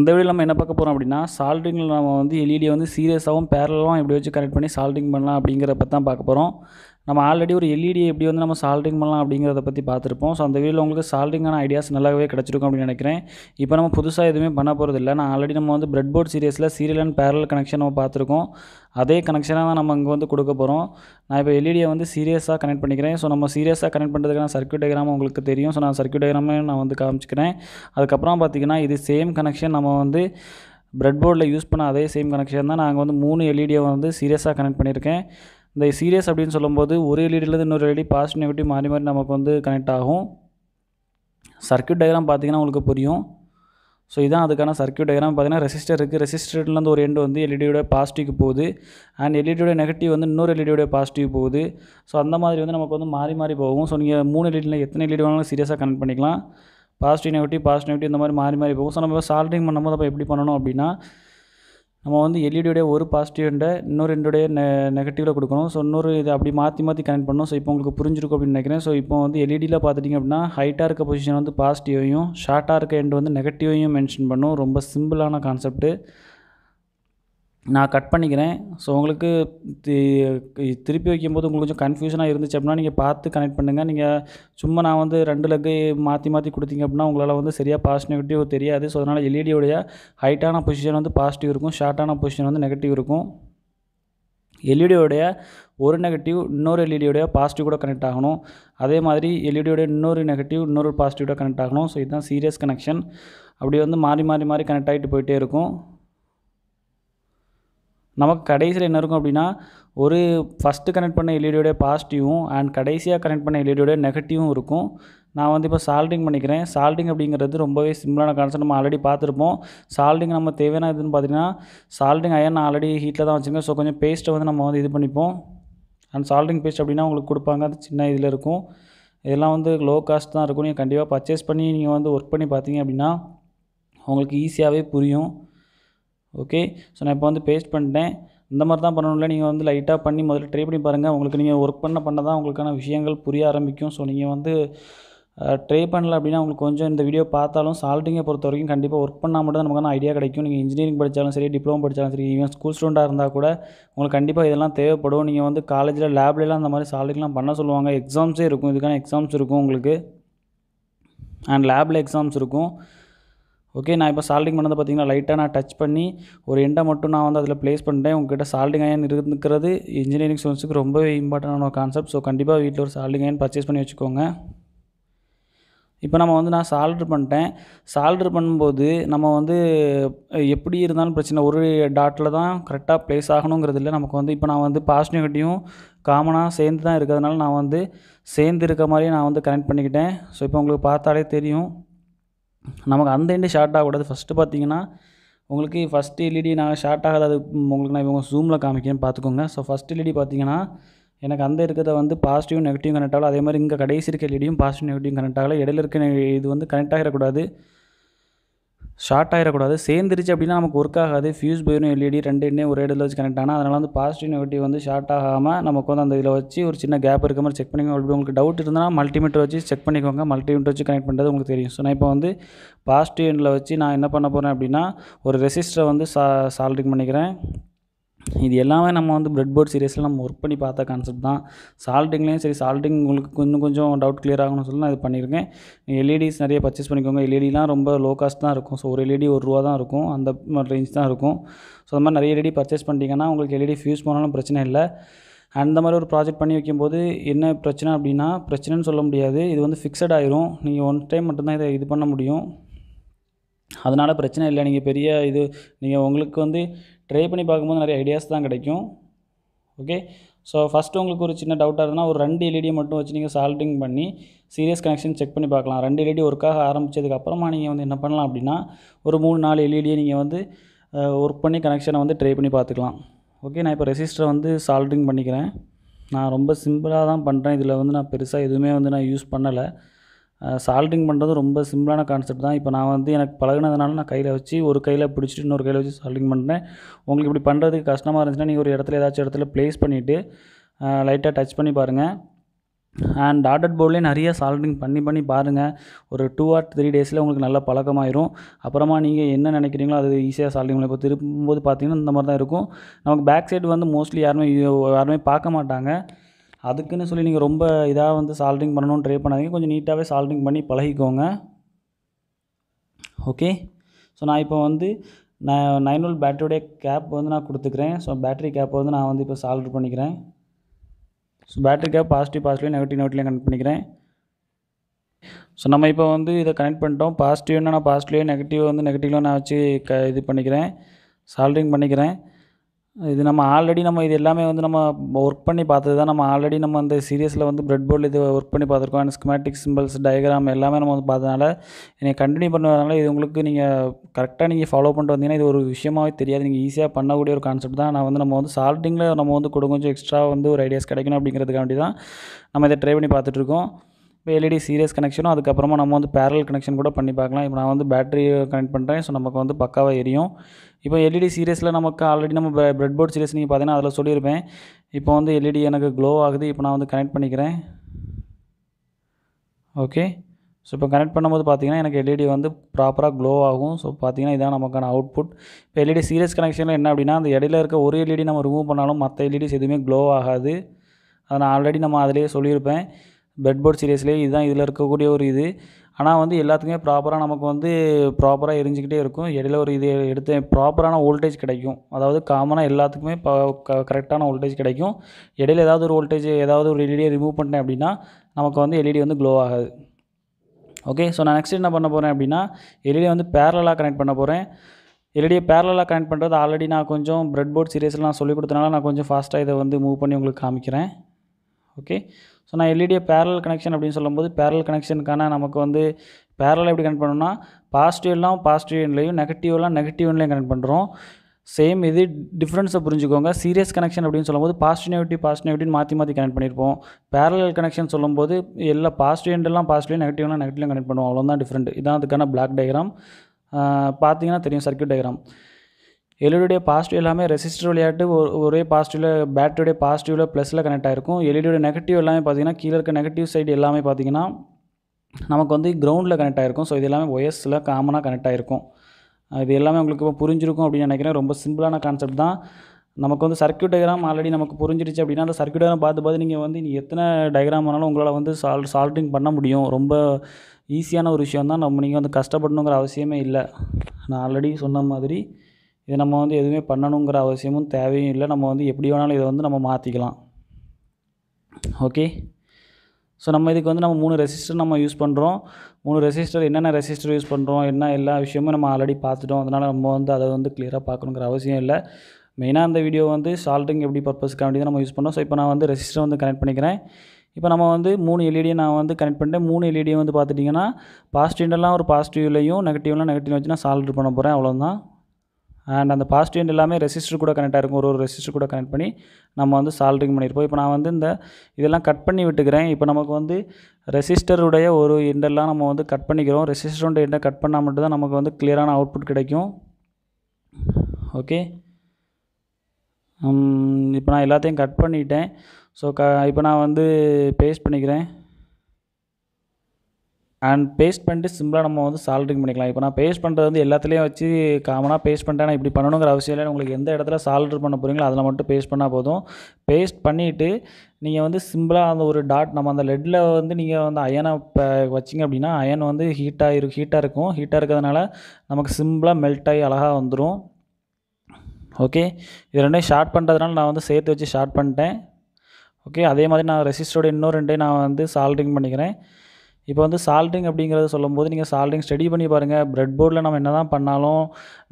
இந்த வழியில் நம்ம என்ன பார்க்க போகிறோம் அப்படின்னா சால்டிங்கில் நம்ம வந்து எல்இடியை வந்து சீரியஸாகவும் பேரலாகவும் எப்படி வச்சு கனெக்ட் பண்ணி சால்டிங் பண்ணலாம் அப்படிங்கிறப்ப தான் பார்க்க போகிறோம் நம்ம ஆல்ரெடி ஒரு எல்இடி e எப்படி வந்து நம்ம சால்ட்ரிங் பண்ணலாம் அப்படிங்கிறத பற்றி பார்த்துருப்போம் ஸோ அந்த வீடியோவில் உங்களுக்கு சால்ட்ரிங்கான ஐடியாஸ் நல்லாவே கிடச்சிருக்கும் அப்படின்னு நினைக்கிறேன் இப்போ நம்ம புதுசாக எதுவுமே பண்ண போகிறது இல்லை நான் ஆல்ரெடி நம்ம வந்து பிரெட் போர்ட் சீரியஸில் சீரியல் அண்ட் பேரல் கனெக்ஷன் நம்ம பார்த்துருக்கோம் அதே கனெக்ஷனாக தான் நம்ம இங்கே வந்து கொடுக்க போகிறோம் நான் இப்போ எல்இடியை e வந்து சீரியஸாக கனெக்ட் பண்ணிக்கிறேன் ஸோ நம்ம சீரியஸாக கனெக்ட் பண்ணுறதுக்கான சர்க்கியூட் டயக்ராம் உங்களுக்கு தெரியும் ஸோ நான் சர்க்கியூட் டயக்ராமே நான் வந்து காமிச்சிக்கிறேன் அதுக்கப்புறம் பார்த்திங்கன்னா இது சேம் கனெக்ஷன் நம்ம வந்து பிரெட் போர்டில் யூஸ் பண்ண அதே சேம் கனெக்ஷன் தான் நாங்கள் வந்து மூணு எல்இடியை e வந்து சீரியஸாக கனெக்ட் பண்ணியிருக்கேன் இந்த சீரியஸ் அப்படின்னு சொல்லும்போது ஒரு எல்இடியிலேருந்து இன்னொரு எல்இடி பாசிட்டிவ் நெகட்டிவ் மாறி மாறி நமக்கு வந்து கனெக்ட் ஆகும் சர்க்கியூட் டயக்ராம் பார்த்தீங்கன்னா உங்களுக்கு புரியும் ஸோ இதான் அதுக்கான சர்க்கியூட் டயக்ராம் பார்த்தீங்கன்னா ரெசிஸ்டர் இருக்குது ரெசிஸ்டர்லேருந்து ஒரு எண்டு வந்து எல்இடியோட பாசிட்டிவ்க்கு போகுது அண்ட் எல்இடியோட நெகட்டிவ் வந்து இன்னொரு எல்இடியோட பாசிட்டிவ் போகுது ஸோ அந்த மாதிரி வந்து நமக்கு வந்து மாறி மாறி போகும் ஸோ நீங்கள் மூணு எல்இடியில் எத்தனை எல்இடி வேணாலும் சீரியஸாக கனெக்ட் பண்ணிக்கலாம் பாசிட்டிவ் நெகட்டிவ் பாசிட்டிவ் நெகட்டிவ் இந்த மாதிரி மாறி மாறி போகும் ஸோ நம்ம சால்டிங் பண்ணும்போது அப்போ எப்படி பண்ணணும் அப்படின்னா நம்ம வந்து எல்இடியோடைய e ஒரு பாசிட்டிவ்ண்டை இன்னொரு ரெண்டுடைய நெ நெகட்டிவில் கொடுக்கணும் ஸோ இன்னொரு இது அப்படி மாற்றி மாற்றி கனெக்ட் பண்ணணும் ஸோ இப்போ உங்களுக்கு புரிஞ்சிருக்கும் அப்படின்னு நினைக்கிறேன் ஸோ இப்போ வந்து எல்இடியில் e பார்த்துட்டிங்க அப்படின்னா ஹைட்டாக இருக்க பொசிஷன் வந்து பாசிட்டிவையும் ஷார்ட்டாக இருக்க எண்டு வந்து நெகட்டிவையும் மென்ஷன் பண்ணும் ரொம்ப சிம்பிளான கான்செப்ட்டு நான் கட் பண்ணிக்கிறேன் ஸோ உங்களுக்கு தி திருப்பி வைக்கும்போது உங்களுக்கு கொஞ்சம் கன்ஃபியூஷனாக இருந்துச்சு அப்படின்னா நீங்கள் பார்த்து கனெக்ட் பண்ணுங்கள் நீங்கள் சும்மா நான் வந்து ரெண்டு லெக்கு மாற்றி மாற்றி கொடுத்தீங்க அப்படின்னா உங்களால் வந்து சரியாக பாசிட்டிவ் நெகட்டிவ் தெரியாது ஸோ அதனால் எல்இடியோடைய ஹைட்டான பொசிஷன் வந்து பாசிட்டிவ் இருக்கும் ஷார்ட்டான பொசிஷன் வந்து நெகட்டிவ் இருக்கும் எல்இடியோடைய ஒரு நெகட்டிவ் இன்னொரு எல்இடியோடைய பாசிட்டிவ் கூட கனெக்ட் ஆகணும் அதே மாதிரி எல்இடியோடைய இன்னொரு நெகட்டிவ் இன்னொரு கூட கனெக்ட் ஆகணும் ஸோ இதுதான் சீரியஸ் கனெக்ஷன் அப்படியே வந்து மாறி மாறி மாறி கனெக்ட் ஆகிட்டு போயிட்டே இருக்கும் நமக்கு கடைசியில் என்ன இருக்கும் அப்படின்னா ஒரு ஃபஸ்ட்டு கனெக்ட் பண்ண எல்இடியோடைய பாசிட்டிவும் அண்ட் கடைசியாக கனெக்ட் பண்ண எல்இடியோடைய நெகட்டிவும் e இருக்கும் நான் வந்து இப்போ சால்டிங் பண்ணிக்கிறேன் சால்டிங் அப்படிங்கிறது ரொம்பவே சிம்பிளான கான்செப்ட் நம்ம ஆல்ரெடி பார்த்துருப்போம் சால்டிங் நம்ம தேவையான இதுன்னு பார்த்தீங்கன்னா சால்டிங் அயன் நான் ஆல்ரெடி ஹீட்டில் தான் வச்சுருக்கேன் ஸோ கொஞ்சம் பேஸ்ட்டை வந்து நம்ம வந்து இது பண்ணிப்போம் அண்ட் சால்டிங் பேஸ்ட் அப்படின்னா உங்களுக்கு கொடுப்பாங்க அது சின்ன இதில் இருக்கும் இதெல்லாம் வந்து லோ காஸ்ட் தான் இருக்கும் நீங்கள் கண்டிப்பாக பர்ச்சேஸ் பண்ணி நீங்கள் வந்து ஒர்க் பண்ணி பார்த்தீங்க அப்படின்னா உங்களுக்கு ஈஸியாகவே புரியும் ஓகே ஸோ நான் இப்போ வந்து பேஸ்ட் பண்ணிட்டேன் இந்த மாதிரி தான் பண்ணணும்ல நீங்கள் வந்து லைட்டாக பண்ணி முதல்ல ட்ரை பண்ணி பாருங்கள் உங்களுக்கு நீங்கள் ஒர்க் பண்ண பண்ண தான் உங்களுக்கான விஷயங்கள் புரிய ஆரம்பிக்கும் ஸோ நீங்கள் வந்து ட்ரை பண்ணல அப்படின்னா உங்களுக்கு கொஞ்சம் இந்த வீடியோ பார்த்தாலும் சால்ட்டிங்கை பொறுத்த வரைக்கும் கண்டிப்பாக ஒர்க் பண்ணால் மட்டும் தான் நமக்கு ஐடியா கிடைக்கும் நீங்கள் இன்ஜினியரிங் படித்தாலும் சரி டிப்ளமோ படித்தாலும் சரி ஈவன் ஸ்கூல் ஸ்டூடெண்டாக இருந்தால் கூட உங்களுக்கு கண்டிப்பாக இதெல்லாம் தேவைப்படும் நீங்கள் வந்து காலேஜில் லேப்லலாம் அந்த மாதிரி சால்ட்டிங்லாம் பண்ண சொல்லுவாங்க எக்ஸாம்ஸே இருக்கும் இதுக்கான எக்ஸாம்ஸ் இருக்கும் உங்களுக்கு அண்ட் லேபில் எக்ஸாம்ஸ் இருக்கும் ஓகே நான் இப்போ சால்டிங் பண்ணதை பார்த்தீங்கன்னா லைட்டாக நான் டச் பண்ணி ஒரு எண்டை மட்டும் நான் வந்து அதில் ப்ளேஸ் பண்ணிட்டேன் உங்ககிட்ட சால்டிங் அயன் இருக்கிறது இன்ஜினியரிங் ஸ்டூடெண்ட்ஸுக்கு ரொம்பவே இம்பார்ட்டண்டான ஒரு கான்செப்ட் ஸோ கண்டிப்பாக வீட்டில் ஒரு சால்டிங் அயன் பர்ச்சேஸ் பண்ணி வச்சுக்கோங்க இப்போ நம்ம வந்து நான் சால்ட்ரு பண்ணிட்டேன் சால்ட்ரு பண்ணும்போது நம்ம வந்து எப்படி இருந்தாலும் பிரச்சனை ஒரு டாட்டில் தான் கரெக்டாக ப்ளேஸ் ஆகணுங்கிறது இல்லை நமக்கு வந்து இப்போ நான் வந்து பாசிட்டிவ் கட்டியும் காமனாக சேர்ந்து தான் இருக்கிறதுனால நான் வந்து சேர்ந்து இருக்க மாதிரியே நான் வந்து கனெக்ட் பண்ணிக்கிட்டேன் ஸோ இப்போ உங்களுக்கு பார்த்தாலே தெரியும் நமக்கு அந்த எண்டு ஷார்ட் ஆகக்கூடாது ஃபஸ்ட்டு பார்த்தீங்கன்னா உங்களுக்கு ஃபஸ்ட்டு எல்இடி e நான் ஷார்ட் ஆகாத அது உங்களுக்கு நான் இவங்க ஜூமில் காமிக்கிறேன்னு பார்த்துக்கோங்க ஸோ ஃபஸ்ட் எல்இடி பார்த்தீங்கன்னா எனக்கு அந்த இருக்கிறத வந்து பாசிட்டிவ் நெகட்டிவ் கனெக்ட் ஆகலாம் அதே மாதிரி இங்கே கடைசி இருக்க எல்இடியும் பாசிட்டிவ் நெகட்டிவ் கனெக்ட் ஆகலை இடையில இருக்க இது வந்து கனெக்ட் ஆகிடக்கூடாது ஷார்ட் ஆகிடக்கூடாது சேர்ந்துருச்சு அப்படின்னா நமக்கு ஒர்க் ஆகாது ஃபியூஸ் போயிடும் எல்இடி ரெண்டு ரெண்டுன்னே ஒரு இடத்துல வச்சு கனெக்ட் ஆனால் அதனால் வந்து பாசிட்டிவ் நெகட்டிவ் வந்து ஷார்ட் ஆகாமல் நமக்கு வந்து அந்த இதில் வச்சு ஒரு சின்ன கேப் இருக்க மாதிரி செக் பண்ணிக்கோங்க அப்படி உங்களுக்கு டவுட் இருந்தால் மல்டிமீட்டர் வச்சு செக் பண்ணிக்கோங்க மல்டிமீட்டர் வச்சு கனெக்ட் பண்ணுறது உங்களுக்கு தெரியும் ஸோ நான் இப்போ வந்து பாசிட்டிவ் எண்டில் வச்சு நான் என்ன பண்ண போகிறேன் அப்படின்னா ஒரு ரெசிஸ்டரை வந்து சா சால்டிங் பண்ணிக்கிறேன் இது எல்லாமே நம்ம வந்து பிரெட் போர்ட் சீரியஸில் நம்ம ஒர்க் பண்ணி பார்த்த கான்செப்ட் தான் சால்ட்டிங்லேயும் சரி சால்ட்டிங் உங்களுக்கு கொஞ்சம் கொஞ்சம் டவுட் கிளியர் ஆகணும்னு சொல்லி நான் இது பண்ணியிருக்கேன் எல்இடிஸ் e நிறைய பர்ச்சேஸ் பண்ணிக்கோங்க எல்இடிலாம் e ரொம்ப லோ காஸ்ட் தான் இருக்கும் ஸோ ஒரு எல்இடி e ஒரு ரூபா தான் இருக்கும் அந்த ரேஞ்ச் தான் இருக்கும் ஸோ அந்த மாதிரி நிறைய எல்இடி பர்ச்சேஸ் பண்ணிட்டீங்கன்னா உங்களுக்கு எல்இடி ஃபியூஸ் போனாலும் பிரச்சனை இல்லை அந்த மாதிரி ஒரு ப்ராஜெக்ட் பண்ணி வைக்கும்போது என்ன பிரச்சனை அப்படின்னா பிரச்சனைன்னு சொல்ல முடியாது இது வந்து ஃபிக்ஸட் ஆயிரும் நீங்கள் ஒன் டைம் மட்டும்தான் இதை இது பண்ண முடியும் அதனால் பிரச்சனை இல்லை நீங்கள் பெரிய இது நீங்கள் உங்களுக்கு வந்து ட்ரை பண்ணி பார்க்கும்போது நிறைய ஐடியாஸ் தான் கிடைக்கும் ஓகே ஸோ ஃபஸ்ட்டு உங்களுக்கு ஒரு சின்ன டவுட்டாக இருந்தால் ஒரு ரெண்டு எல்இடியை மட்டும் வச்சு நீங்கள் சால்டிங் பண்ணி சீரியஸ் கனெக்ஷன் செக் பண்ணி பார்க்கலாம் ரெண்டு எல்இடி ஒர்க்காக ஆரம்பித்ததுக்கப்புறமா நீங்கள் வந்து என்ன பண்ணலாம் அப்படின்னா ஒரு மூணு நாலு எல்இடியை நீங்கள் வந்து ஒர்க் பண்ணி கனெக்ஷனை வந்து ட்ரை பண்ணி பார்த்துக்கலாம் ஓகே நான் இப்போ ரெசிஸ்டரை வந்து சால்டிங் பண்ணிக்கிறேன் நான் ரொம்ப சிம்பிளாக தான் பண்ணுறேன் இதில் வந்து நான் பெருசாக எதுவுமே வந்து நான் யூஸ் பண்ணலை சால்ட்டிங் பண்ணுறது ரொம்ப சிம்பிளான கான்செப்ட் தான் இப்போ நான் வந்து எனக்கு பழகினதுனால நான் கையில் வச்சு ஒரு கையில் பிடிச்சிட்டு இன்னொரு கையில் வச்சு சால்டிங் பண்ணுறேன் உங்களுக்கு இப்படி பண்ணுறதுக்கு கஷ்டமாக இருந்துச்சுன்னா நீங்கள் ஒரு இடத்துல ஏதாச்சும் இடத்துல ப்ளேஸ் பண்ணிவிட்டு லைட்டாக டச் பண்ணி பாருங்கள் அண்ட் டாட்டட் போர்ட்லேயே நிறைய சால்ட்டிங் பண்ணி பண்ணி பாருங்கள் ஒரு டூ ஆர் த்ரீ டேஸில் உங்களுக்கு நல்லா பழக்கமாயிரும் அப்புறமா நீங்கள் என்ன நினைக்கிறீங்களோ அது ஈஸியாக சால்ட்ரிங் இப்போ திரும்பும்போது பார்த்தீங்கன்னா இந்த மாதிரி தான் இருக்கும் நமக்கு பேக் சைடு வந்து மோஸ்ட்லி யாருமே யாருமே பார்க்க மாட்டாங்க அதுக்குன்னு சொல்லி நீங்கள் ரொம்ப இதாக வந்து சால்ட்ரிங் பண்ணணும்னு ட்ரை பண்ணாதீங்க கொஞ்சம் நீட்டாகவே சால்ட்ரிங் பண்ணி பழகிக்கோங்க ஓகே ஸோ நான் இப்போ வந்து நான் நைன் ஓல் பேட்டரியோடைய கேப் வந்து நான் கொடுத்துக்கிறேன் ஸோ பேட்டரி கேப் வந்து நான் வந்து இப்போ சால்ட்ரு பண்ணிக்கிறேன் so battery cap positive positive negative நெகட்டிவ்லையும் கனெக்ட் பண்ணிக்கிறேன் ஸோ நம்ம இப்போ வந்து இதை கனெக்ட் பண்ணிட்டோம் பாசிட்டிவ்னா நான் பாசிட்டிவ்லையும் நெகட்டிவ் வந்து நெகட்டிவ்லாம் நான் வச்சு க இது பண்ணிக்கிறேன் சால்ட்ரிங் பண்ணிக்கிறேன் இது நம்ம ஆல்ரெடி நம்ம இது எல்லாமே வந்து நம்ம ஒர்க் பண்ணி பார்த்தது தான் நம்ம ஆல்ரெடி நம்ம அந்த சீரியஸில் வந்து பிரெட் போர்டில் இது ஒர்க் பண்ணி பார்த்துருக்கோம் அண்ட் ஸ்கமேட்டிக் சிம்பிள்ஸ் டயக்ராம் எல்லாமே நம்ம வந்து பார்த்ததுனால நீங்கள் கண்டினியூ பண்ணுறதுனால இது உங்களுக்கு நீங்கள் கரெக்டாக நீங்கள் ஃபாலோ பண்ணிட்டு வந்தீங்கன்னா இது ஒரு விஷயமாவே தெரியாது நீங்கள் ஈஸியாக பண்ணக்கூடிய ஒரு கான்செப்ட் தான் நான் வந்து நம்ம வந்து சால்ட்டிங்கில் நம்ம வந்து கொடுக்கும் கொஞ்சம் எக்ஸ்ட்ரா வந்து ஒரு ஐடியாஸ் கிடைக்கணும் அப்படிங்கிறதுக்காண்டி தான் நம்ம இதை ட்ரை பண்ணி பார்த்துட்ருக்கோம் இப்போ எல்இடி சீரியஸ் கனெக்ஷனும் அதுக்கப்புறமா நம்ம வந்து பேரல் கனெக்ஷன் கூட பண்ணி பார்க்கலாம் இப்போ நான் வந்து பேட்டரி கனெக்ட் பண்ணுறேன் ஸோ நமக்கு வந்து பக்காவாக எரியும் இப்போ எல்இடி e சீரியஸில் நமக்கு ஆல்ரெடி நம்ம பிரெட் போர்ட் சீரியஸ் நீங்கள் பார்த்தீங்கன்னா அதில் சொல்லியிருப்பேன் இப்போ வந்து எல்இடி e எனக்கு க்ளோ ஆகுது இப்போ நான் வந்து கனெக்ட் பண்ணிக்கிறேன் ஓகே ஸோ இப்போ கனெக்ட் பண்ணும்போது பார்த்தீங்கன்னா எனக்கு எல்இடி e வந்து ப்ராப்பராக க்ளோ ஆகும் ஸோ பார்த்தீங்கன்னா இதான் நமக்கான அவுட்புட் இப்போ எல்இடி சீரியஸ் கனெக்ஷனில் என்ன அப்படின்னா அந்த இடையில இருக்க ஒரு எல்இடி நம்ம ரிமூவ் பண்ணாலும் மற்ற எல்இடிஸ் எதுவுமே க்ளோ ஆகாது அதை நான் ஆல்ரெடி நம்ம அதிலேயே சொல்லியிருப்பேன் பெட் போர்ட் சீரியஸ்லேயே இதுதான் இதில் இருக்கக்கூடிய ஒரு இது ஆனால் வந்து எல்லாத்துக்குமே ப்ராப்பராக நமக்கு வந்து ப்ராப்பராக எரிஞ்சிக்கிட்டே இருக்கும் இடையில ஒரு இது எடுத்து ப்ராப்பரான வோல்டேஜ் கிடைக்கும் அதாவது காமனாக எல்லாத்துக்குமே கரெக்டான வோல்டேஜ் கிடைக்கும் இடையில ஏதாவது ஒரு வோல்டேஜ் ஏதாவது ஒரு எல்இடியை ரிமூவ் பண்ணிட்டேன் அப்படின்னா நமக்கு வந்து எல்இடி வந்து க்ளோ ஆகாது ஓகே ஸோ நான் நெக்ஸ்ட் என்ன பண்ண போகிறேன் அப்படின்னா எல்இடியை வந்து பேரலாக கனெக்ட் பண்ண போகிறேன் எல்இடியை பேரலாக கனெக்ட் பண்ணுறது ஆல்ரெடி நான் கொஞ்சம் ப்ரெட் போர்ட் சீரியஸில் நான் சொல்லிக் கொடுத்தனால நான் கொஞ்சம் ஃபாஸ்ட்டாக இதை வந்து மூவ் பண்ணி உங்களுக்கு காமிக்கிறேன் ஓகே ஸோ நான் எல்இடியை பேரல் கனெக்ஷன் அப்படின்னு சொல்லும்போது பேரல் கனெக்ஷனுக்கான நமக்கு வந்து பேரலாக எப்படி கனெக்ட் பண்ணணும்னா பாசிட்டிவ்லாம் பாசிட்டிவ் எண்ட்லையும் நெகட்டிவ்லாம் நெகட்டிவ் கனெக்ட் பண்ணுறோம் சேம் இது டிஃப்ரென்ஸை புரிஞ்சுக்கோங்க சீரியஸ் கனெக்ஷன் அப்படின்னு சொல்லும்போது பாசிட்டிவ் நெகட்டிவ் பாசிட்டிவ் நெகட்டிவ் மாற்றி மாற்றி கனெக்ட் பண்ணியிருப்போம் பேரலல் கனெக்ஷன் சொல்லும்போது எல்லா பாசிட்டிவ் எண்டெல்லாம் பாசிட்டிவ் நெகட்டிவ்லாம் நெகட்டிவ்லாம் கனெக்ட் பண்ணுவோம் அவ்வளோதான் டிஃப்ரெண்ட் இதான் அதுக்கான பிளாக் டயக்ராம் பார்த்தீங்கன்னா தெரியும் சர்க்கியூட் டயக்ராம் எல்இடியோடைய பாசிட்டிவ் எல்லாமே ரெசிஸ்டர் விளையாட்டு ஒரே பாசிட்டிவில் பேட்டரியுடைய பாசிட்டிவ்ல ப்ளஸில் கனெக்ட் ஆயிருக்கும் எல்இடியோட நெகட்டிவ் எல்லாமே பார்த்தீங்கன்னா கீழே இருக்க நெகட்டிவ் சைடு எல்லாமே பார்த்தீங்கன்னா நமக்கு வந்து கிரவுண்டில் கனெக்ட் ஆகிருக்கும் ஸோ இது எல்லாமே ஒயர்ஸில் காமனாக கனெக்ட் ஆயிருக்கும் இது எல்லாமே உங்களுக்கு இப்போ புரிஞ்சிருக்கும் அப்படின்னு நினைக்கிறேன் ரொம்ப சிம்பிளான கான்செப்ட் தான் நமக்கு வந்து சர்க்கியூட் டயக்ராம் ஆல்ரெடி நமக்கு புரிஞ்சிருச்சு அப்படின்னா அந்த சர்க்கியூட் டயக்ராம் பார்த்து பார்த்து நீங்கள் வந்து நீங்கள் எத்தனை டயக்ராம் ஆனாலும் உங்களால் வந்து சால் சால்டிங் பண்ண முடியும் ரொம்ப ஈஸியான ஒரு விஷயம் தான் நம்ம நீங்கள் வந்து கஷ்டப்படணுங்கிற அவசியமே இல்லை நான் ஆல்ரெடி சொன்ன மாதிரி இது நம்ம வந்து எதுவுமே பண்ணணுங்கிற அவசியமும் தேவையும் இல்லை நம்ம வந்து எப்படி வேணாலும் இதை வந்து நம்ம மாற்றிக்கலாம் ஓகே ஸோ நம்ம இதுக்கு வந்து நம்ம மூணு ரெசிஸ்டர் நம்ம யூஸ் பண்ணுறோம் மூணு ரெசிஸ்டர் என்னென்ன ரெசிஸ்டர் யூஸ் பண்ணுறோம் என்ன எல்லா விஷயமும் நம்ம ஆல்ரெடி பார்த்துட்டோம் அதனால் நம்ம வந்து அதை வந்து கிளியராக பார்க்கணுங்கிற அவசியம் இல்லை மெயினாக அந்த வீடியோ வந்து சால்ட்டிங் எப்படி பர்பஸ்க்காக வேண்டியது நம்ம யூஸ் பண்ணோம் ஸோ இப்போ நான் வந்து ரெசிஸ்டர் வந்து கனெக்ட் பண்ணிக்கிறேன் இப்போ நம்ம வந்து மூணு எல்இடியை நான் வந்து கனெக்ட் பண்ணிட்டேன் மூணு எல்இடியை வந்து பார்த்துட்டிங்கன்னா பாசிட்டிவ்லாம் ஒரு பாசிட்டிவ்லையும் நெகட்டிவ்லாம் நெகட்டிவ் வச்சு நான் பண்ண போகிறேன் அவ்வளோதான் அண்ட் அந்த பாசிட்டிவ் எண்ட் எல்லாமே ரெசிஸ்டர் கூட கனெக்ட் ஆகிருக்கும் ஒரு ஒரு ரெசிஸ்டர் கூட கனெக்ட் பண்ணி நம்ம வந்து சால்ட்ரிங் பண்ணியிருப்போம் இப்போ நான் வந்து இந்த இதெல்லாம் கட் பண்ணி விட்டுக்கிறேன் இப்போ நமக்கு வந்து ரெசிஸ்டருடைய ஒரு எண்டெல்லாம் நம்ம வந்து கட் பண்ணிக்கிறோம் ரெசிஸ்டருடைய எண்டை கட் பண்ணால் மட்டும்தான் நமக்கு வந்து கிளியரான அவுட்புட் கிடைக்கும் ஓகே இப்போ நான் எல்லாத்தையும் கட் பண்ணிட்டேன் ஸோ க இப்போ நான் வந்து பேஸ்ட் பண்ணிக்கிறேன் அண்ட் பேஸ்ட் பண்ணிட்டு சிம்பிளாக நம்ம வந்து சால்ட்ரிங் பண்ணிக்கலாம் இப்போ நான் பேஸ்ட் பண்ணுறது வந்து எல்லாத்துலேயும் வச்சு காமனாக பேஸ்ட் பண்ணிட்டேன் இப்படி பண்ணணுங்கிற அவசியம் இல்லை உங்களுக்கு எந்த இடத்துல சால்ட்ரு பண்ண போகிறீங்களோ அதில் மட்டும் பேஸ்ட் பண்ணால் போதும் பேஸ்ட் பண்ணிவிட்டு நீங்கள் வந்து சிம்பிளாக அந்த ஒரு டாட் நம்ம அந்த லெட்டில் வந்து நீங்கள் வந்து அயனை இப்போ வச்சிங்க அப்படின்னா அயன் வந்து ஹீட்டாக இரு ஹீட்டாக இருக்கும் ஹீட்டாக இருக்கிறதுனால நமக்கு சிம்பிளாக மெல்ட் ஆகி அழகாக வந்துடும் ஓகே இது ரெண்டையும் ஷார்ட் பண்ணுறதுனால நான் வந்து சேர்த்து வச்சு ஷார்ட் பண்ணிட்டேன் ஓகே அதே மாதிரி நான் ரெசிஸ்டரோட இன்னும் ரெண்டையும் நான் வந்து சால்ட்ரிங் பண்ணிக்கிறேன் இப்போ வந்து சால்ட்ரிங் அப்படிங்கிறத சொல்லும்போது நீங்கள் சால்ட்ரிங் ஸ்டடி பண்ணி பாருங்கள் ப்ரெட் போர்டில் நம்ம என்ன தான் பண்ணாலும்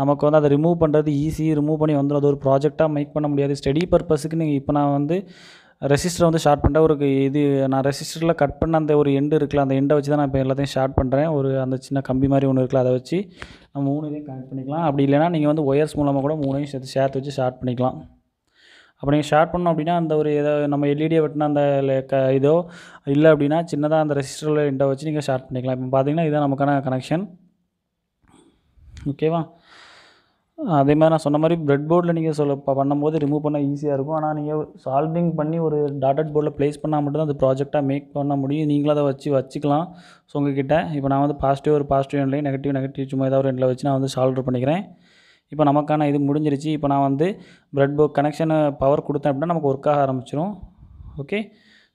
நமக்கு வந்து அதை ரிமூவ் பண்ணுறது ஈஸி ரிமூவ் பண்ணி வந்துடும் அது ஒரு ப்ராஜெக்டாக மேக் பண்ண முடியாது ஸ்டடி பர்பஸுக்கு நீங்கள் இப்போ நான் வந்து ரெசிஸ்டர் வந்து ஷார்ட் பண்ணுறேன் ஒரு இது நான் ரெசிஸ்டரில் கட் பண்ண அந்த ஒரு எண்டு இருக்குல்ல அந்த எண்டை வச்சு தான் நான் இப்போ எல்லாத்தையும் ஷார்ட் பண்ணுறேன் ஒரு அந்த சின்ன கம்பி மாதிரி ஒன்று இருக்குல்ல அதை வச்சு நம்ம மூணு இதையும் கனெக்ட் பண்ணிக்கலாம் அப்படி இல்லைனா நீங்கள் வந்து ஒயர்ஸ் மூலமாக கூட மூணையும் சேர்த்து சேர்த்து வச்சு ஷார்ட் பண்ணிக்கலாம் அப்போ நீங்கள் ஷார்ட் பண்ணோம் அப்படின்னா அந்த ஒரு ஏதோ நம்ம எல்இடியை e வெட்டின அந்த க இதோ இல்லை அப்படின்னா சின்னதாக அந்த ரெசிஸ்டரில் இண்டை வச்சு நீங்கள் ஷார்ட் பண்ணிக்கலாம் இப்போ பார்த்தீங்கன்னா இதுதான் நமக்கான கனெக்ஷன் ஓகேவா அதே மாதிரி நான் சொன்ன மாதிரி பிரெட் போர்டில் நீங்கள் சொல்ல பண்ணும்போது ரிமூவ் பண்ண ஈஸியாக இருக்கும் ஆனால் நீங்கள் சால்விங் பண்ணி ஒரு டாட்டட் போர்டில் ப்ளேஸ் பண்ணால் மட்டும்தான் அது ப்ராஜெக்டாக மேக் பண்ண முடியும் நீங்களும் அதை வச்சு வச்சுக்கலாம் ஸோ உங்ககிட்ட இப்போ நான் வந்து பாசிட்டிவ் ஒரு பாசிட்டிவ் எண்ட்லையும் நெகட்டிவ் நெகட்டிவ் சும்மா ஏதாவது ஒரு எண்ணில் வச்சு நான் வந்து சால்வ் பண்ணிக்கிறேன் இப்போ நமக்கான இது முடிஞ்சிருச்சு இப்போ நான் வந்து ப்ரெட் போர்ட் கனெக்ஷனை பவர் கொடுத்தேன் அப்படின்னா நமக்கு ஒர்க் ஆக ஆரம்பிச்சிடும் ஓகே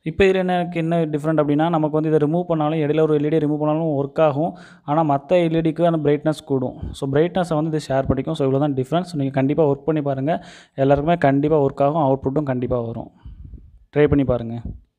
இப்போ இதில் எனக்கு என்ன டிஃப்ரெண்ட் அப்படின்னா நமக்கு வந்து இதை ரிமூவ் பண்ணாலும் இடையில ஒரு எல்இடி ரிமூவ் பண்ணாலும் ஒர்க் ஆகும் ஆனால் மற்ற எல்இடிக்கு அந்த பிரைட்னஸ் கூடும் ஸோ பிரைட்னஸை வந்து இது ஷேர் பண்ணிக்கும் ஸோ இவ்வளோ தான் டிஃப்ரென்ஸ் நீங்கள் கண்டிப்பாக ஒர்க் பண்ணி பாருங்கள் எல்லாருக்குமே கண்டிப்பாக ஒர்க் ஆகும் அவுட்புட்டும் கண்டிப்பாக வரும் ட்ரை பண்ணி பாருங்கள்